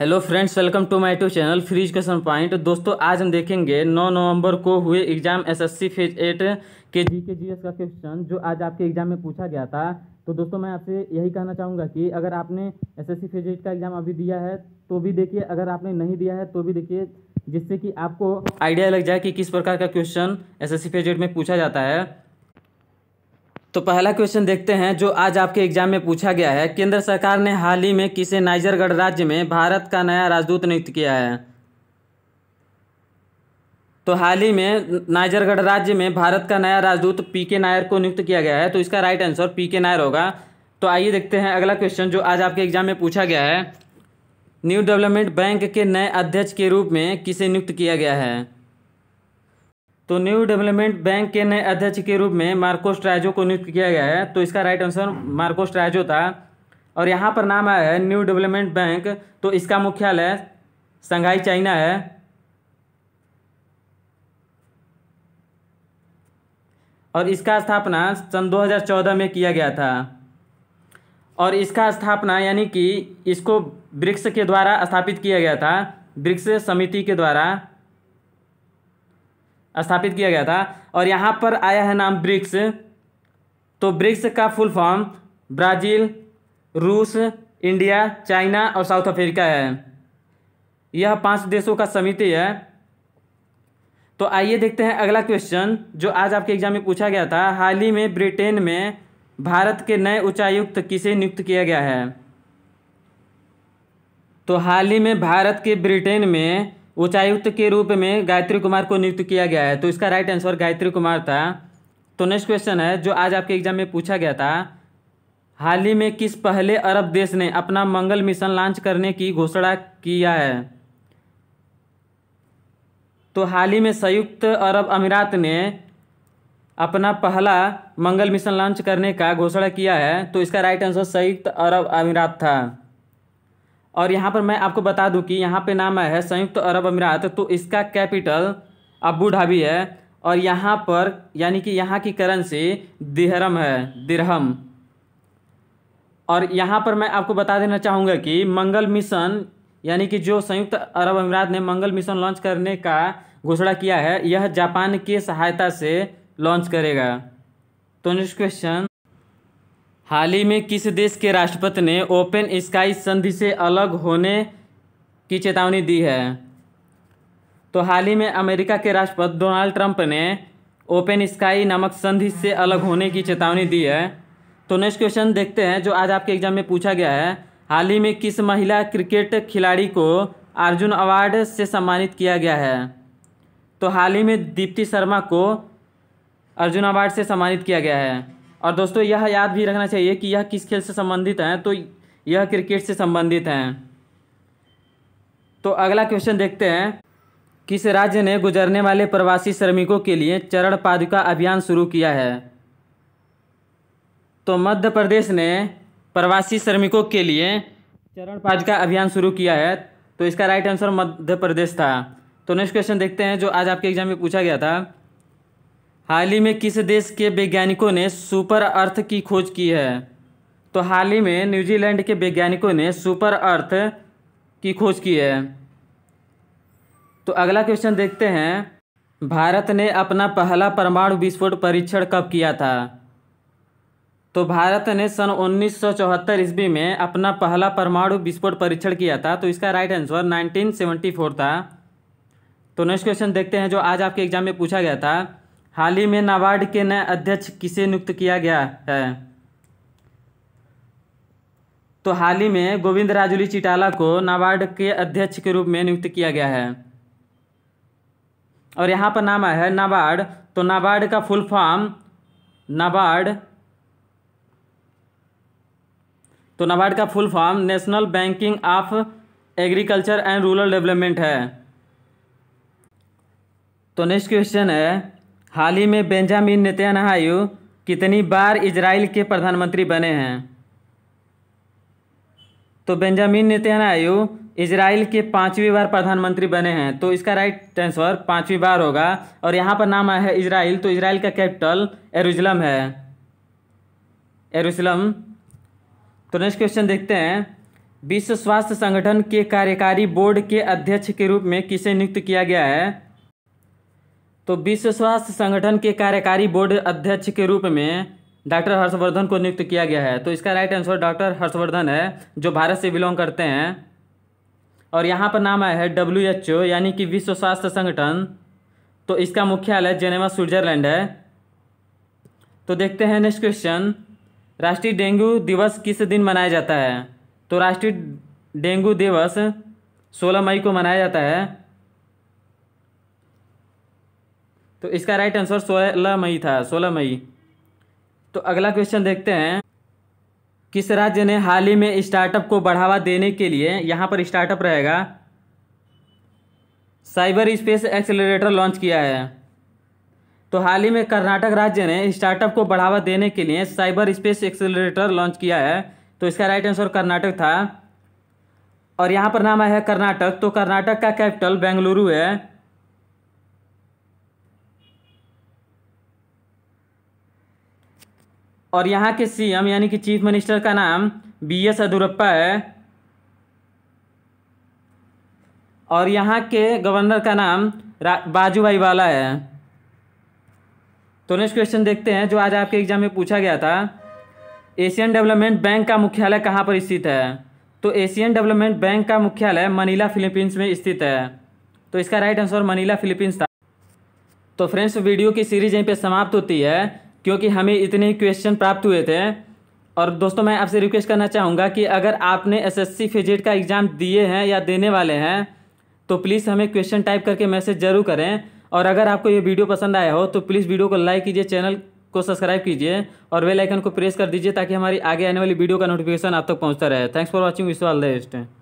hello friends welcome to my tube channel free education point दोस्तों आज हम देखेंगे 9 नवंबर को हुए एग्जाम एसएससी फेज एट के जी के जी का क्वेश्चन जो आज आपके एग्जाम में पूछा गया था तो दोस्तों मैं आपसे यही कहना चाहूँगा कि अगर आपने एसएससी फेज एट का एग्जाम अभी दिया है तो भी देखिए अगर आपने नहीं दिया है तो भी देखिए जिससे कि आपको आइडिया लग जाए कि किस प्रकार का क्वेश्चन एस फेज एट में पूछा जाता है तो पहला क्वेश्चन देखते हैं जो आज आपके एग्जाम में पूछा गया है केंद्र सरकार ने हाल ही में किसे नाइजरगढ़ राज्य में भारत का नया राजदूत नियुक्त किया है तो हाल ही में नाइजरगढ़ राज्य में भारत का नया राजदूत पी के नायर को नियुक्त किया गया है तो इसका राइट आंसर पी के नायर होगा तो आइए देखते हैं अगला क्वेश्चन जो आज आपके एग्जाम में पूछा गया है न्यू डेवलपमेंट बैंक के नए अध्यक्ष के रूप में किसे नियुक्त किया गया है तो न्यू डेवलपमेंट बैंक के नए अध्यक्ष के रूप में मार्कोस ट्राइजो को नियुक्त किया गया है तो इसका राइट आंसर मार्कोस ट्राइजो था और यहाँ पर नाम आया है न्यू डेवलपमेंट बैंक तो इसका मुख्यालय संघाई चाइना है और इसका स्थापना सन 2014 में किया गया था और इसका स्थापना यानी कि इसको ब्रिक्स के द्वारा स्थापित किया गया था ब्रिक्स समिति के द्वारा स्थापित किया गया था और यहाँ पर आया है नाम ब्रिक्स तो ब्रिक्स का फुल फॉर्म ब्राज़ील रूस इंडिया चाइना और साउथ अफ्रीका है यह पांच देशों का समिति है तो आइए देखते हैं अगला क्वेश्चन जो आज आपके एग्जाम में पूछा गया था हाल ही में ब्रिटेन में भारत के नए उच्चायुक्त किसे नियुक्त किया गया है तो हाल ही में भारत के ब्रिटेन में उच्चायुक्त के रूप में गायत्री कुमार को नियुक्त किया गया है तो इसका राइट आंसर गायत्री कुमार था तो नेक्स्ट क्वेश्चन है जो आज आपके एग्जाम में पूछा गया था हाल ही में किस पहले अरब देश ने अपना मंगल मिशन लॉन्च करने की घोषणा किया है तो हाल ही में संयुक्त अरब अमीरात ने अपना पहला मंगल मिशन लॉन्च करने का घोषणा किया है तो इसका राइट आंसर संयुक्त अरब अमीरात था और यहाँ पर मैं आपको बता दूँ कि यहाँ पे नाम है संयुक्त अरब अमीरात तो इसका कैपिटल अबू धाबी है और यहाँ पर यानी कि यहाँ की करेंसी दिहरम है दिरहम और यहाँ पर मैं आपको बता देना चाहूँगा कि मंगल मिशन यानी कि जो संयुक्त अरब अमीरात ने मंगल मिशन लॉन्च करने का घोषणा किया है यह जापान की सहायता से लॉन्च करेगा तो नेक्स्ट क्वेश्चन हाल ही में किस देश के राष्ट्रपति ने ओपन स्काई संधि से अलग होने की चेतावनी दी है तो हाल ही में अमेरिका के राष्ट्रपति डोनाल्ड ट्रंप ने ओपन स्काई नामक संधि से अलग होने की चेतावनी दी है तो नेक्स्ट क्वेश्चन देखते हैं जो आज आपके एग्जाम में पूछा गया है हाल ही में किस महिला क्रिकेट खिलाड़ी को अर्जुन अवार्ड से सम्मानित किया गया है तो हाल ही में दीप्ति शर्मा को अर्जुन अवार्ड से सम्मानित किया गया है और दोस्तों यह याद भी रखना चाहिए कि यह किस खेल से संबंधित हैं तो यह क्रिकेट से संबंधित हैं तो अगला क्वेश्चन देखते हैं किस राज्य ने गुजरने वाले प्रवासी श्रमिकों के लिए चरण पादुका अभियान शुरू किया है तो मध्य प्रदेश ने प्रवासी श्रमिकों के लिए चरण पादुका अभियान शुरू किया है तो इसका राइट आंसर मध्य प्रदेश था तो नेक्स्ट क्वेश्चन देखते हैं जो आज आपके एग्जाम में पूछा गया था हाल ही में किस देश के वैज्ञानिकों ने सुपर अर्थ की खोज की है तो हाल ही में न्यूजीलैंड के वैज्ञानिकों ने सुपर अर्थ की खोज की है तो अगला क्वेश्चन देखते हैं भारत ने अपना पहला परमाणु विस्फोट परीक्षण कब किया था तो भारत ने सन 1974 ईस्वी में अपना पहला परमाणु विस्फोट परीक्षण किया था तो इसका राइट आंसर 1974 था तो नेक्स्ट क्वेश्चन देखते हैं जो आज आपके एग्जाम में पूछा गया था हाल ही में नाबार्ड के नए अध्यक्ष किसे नियुक्त किया गया है तो हाल ही में गोविंद राजुली चिटाला को नाबार्ड के अध्यक्ष के रूप में नियुक्त किया गया है और यहाँ पर नाम आया है नाबार्ड तो नाबार्ड का फुल फॉर्म नाबार्ड तो नाबार्ड का full form national banking of agriculture and rural development है तो नेक्स्ट क्वेश्चन है हाल ही में बेंजामिन नेतन्याहू कितनी बार इजराइल के प्रधानमंत्री बने हैं तो बेंजामिन नेतन्याहू इजराइल के पांचवी बार प्रधानमंत्री बने हैं तो इसका राइट आंसर पांचवी बार होगा और यहाँ पर नाम आया है इजराइल तो इजराइल का कैपिटल एरूजलम है एरूसलम तो नेक्स्ट क्वेश्चन देखते हैं विश्व स्वास्थ्य संगठन के कार्यकारी बोर्ड के अध्यक्ष के रूप में किसे नियुक्त किया गया है तो विश्व स्वास्थ्य संगठन के कार्यकारी बोर्ड अध्यक्ष के रूप में डॉक्टर हर्षवर्धन को नियुक्त किया गया है तो इसका राइट आंसर डॉक्टर हर्षवर्धन है जो भारत से बिलोंग करते हैं और यहाँ पर नाम आया है डब्ल्यू एच ओ यानी कि विश्व स्वास्थ्य संगठन तो इसका मुख्यालय जेनेवा स्विट्जरलैंड है तो देखते हैं नेक्स्ट क्वेश्चन राष्ट्रीय डेंगू दिवस किस दिन मनाया जाता है तो राष्ट्रीय डेंगू दिवस सोलह मई को मनाया जाता है तो इसका राइट आंसर सोलह मई था सोलह मई तो अगला क्वेश्चन देखते हैं किस राज्य ने हाल ही में स्टार्टअप को बढ़ावा देने के लिए यहाँ पर स्टार्टअप रहेगा साइबर स्पेस एक्सेलरेटर लॉन्च किया है तो हाल ही में कर्नाटक राज्य ने स्टार्टअप को बढ़ावा देने के लिए साइबर स्पेस एक्सेलरेटर लॉन्च किया है तो इसका राइट आंसर कर्नाटक था और यहाँ पर नाम आया है कर्नाटक तो कर्नाटक का कैपिटल बेंगलुरु है और यहाँ के सीएम यानी कि चीफ मिनिस्टर का नाम बी एस येदुरप्पा है और यहाँ के गवर्नर का नाम बाजूभाई वाला है तो नेक्स्ट क्वेश्चन देखते हैं जो आज आपके एग्जाम में पूछा गया था एशियन डेवलपमेंट बैंक का मुख्यालय कहाँ पर स्थित है तो एशियन डेवलपमेंट बैंक का मुख्यालय मनीला फिलीपींस में स्थित है तो इसका राइट आंसर मनीला फिलीपींस था तो फ्रेंड्स वीडियो की सीरीज यहीं पे समाप्त होती है क्योंकि हमें इतने क्वेश्चन प्राप्त हुए थे और दोस्तों मैं आपसे रिक्वेस्ट करना चाहूँगा कि अगर आपने एसएससी फिजिट का एग्ज़ाम दिए हैं या देने वाले हैं तो प्लीज़ हमें क्वेश्चन टाइप करके मैसेज ज़रूर करें और अगर आपको ये वीडियो पसंद आया हो तो प्लीज़ वीडियो को लाइक कीजिए चैनल को सब्सक्राइब कीजिए और बेल आइकन को प्रेस कर दीजिए ताकि हमारी आगे आने वाली वीडियो का नोटिफिकेशन आप तक पहुंचता रहे thanks for watching wish all all the best